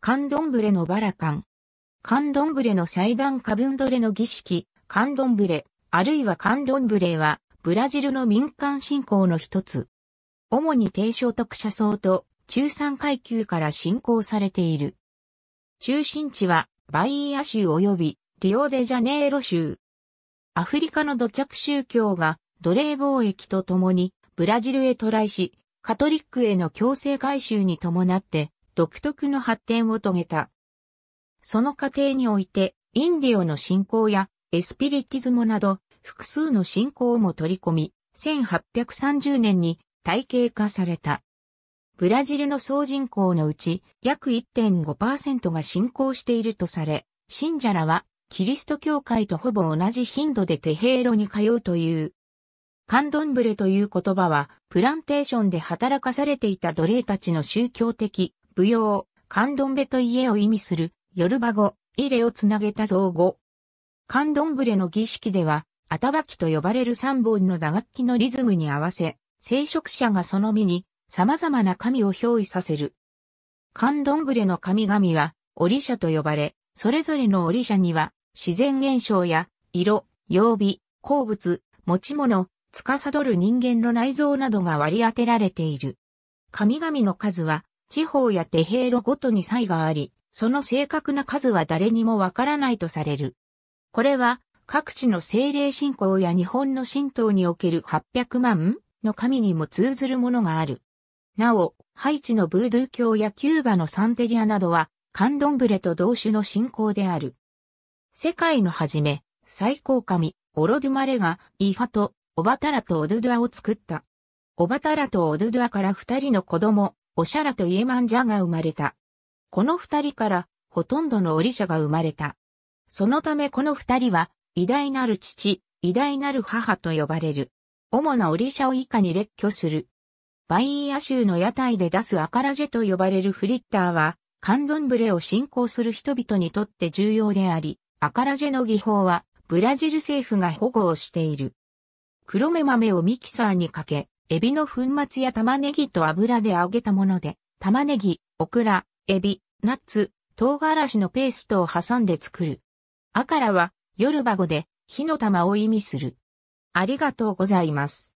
カンドンブレのバラカン。カンドンブレの祭壇カブンドレの儀式、カンドンブレ、あるいはカンドンブレは、ブラジルの民間信仰の一つ。主に低所得者層と中産階級から信仰されている。中心地はバイーア州及びリオデジャネイロ州。アフリカの土着宗教が奴隷貿易とともにブラジルへ渡来し、カトリックへの強制改宗に伴って独特の発展を遂げた。その過程において、インディオの信仰やエスピリティズムなど複数の信仰も取り込み、1830年に体系化された。ブラジルの総人口のうち約1.5%が信仰しているとされ、信者らはキリスト教会とほぼ同じ頻度でテヘーロに通うという。カンドンブレという言葉は、プランテーションで働かされていた奴隷たちの宗教的舞踊、カンドンベと家を意味する、ヨルバ語、イレをつなげた造語。カンドンブレの儀式では、アタバキと呼ばれる三本の打楽器のリズムに合わせ、聖職者がその身に様々な神を憑依させる。カンドンブレの神々は、オリシャと呼ばれ、それぞれのオリシャには、自然現象や、色、曜日、鉱物、持ち物、司る人間の内臓などが割り当てられている。神々の数は地方や手平路ごとに差異があり、その正確な数は誰にもわからないとされる。これは、各地の精霊信仰や日本の神道における800万の神にも通ずるものがある。なお、ハイチのブードゥー教やキューバのサンテリアなどは、カンドンブレと同種の信仰である。世界の初め、最高神、オロドゥマレが、イファと、オバタラとオドゥドゥアを作った。オバタラとオドゥドゥアから二人の子供、オシャラとイエマンジャが生まれた。この二人から、ほとんどのオリシャが生まれた。そのためこの二人は、偉大なる父、偉大なる母と呼ばれる。主なオリシャを以下に列挙する。バイーア州の屋台で出すアカラジェと呼ばれるフリッターは、カンドンブレを信仰する人々にとって重要であり、アカラジェの技法は、ブラジル政府が保護をしている。黒目豆をミキサーにかけ、エビの粉末や玉ねぎと油で揚げたもので、玉ねぎ、オクラ、エビ、ナッツ、唐辛子のペーストを挟んで作る。アカラは、夜バゴで、火の玉を意味する。ありがとうございます。